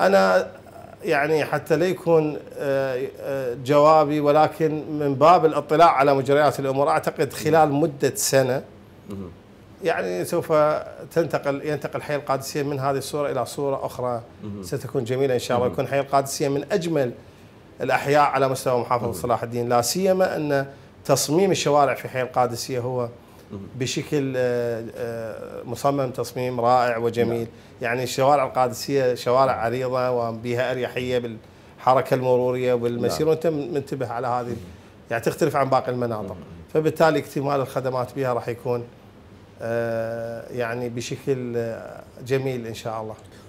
انا يعني حتى لا يكون آه، آه، جوابي ولكن من باب الاطلاع على مجريات الامور اعتقد خلال مده سنه يعني سوف تنتقل ينتقل حي القادسيه من هذه الصوره الى صوره اخرى ستكون جميله ان شاء الله يكون حي القادسيه من اجمل الاحياء على مستوى محافظه صلاح الدين لا سيما ان تصميم الشوارع في حي القادسيه هو بشكل آه، آه، مصمم تصميم رائع وجميل نعم. يعني شوارع القادسيه شوارع نعم. عريضه وبها اريحيه بالحركه المروريه والمسير نعم. وانت منتبه على هذه يعني تختلف عن باقي المناطق فبالتالي اكتمال الخدمات بها راح يكون آه، يعني بشكل جميل ان شاء الله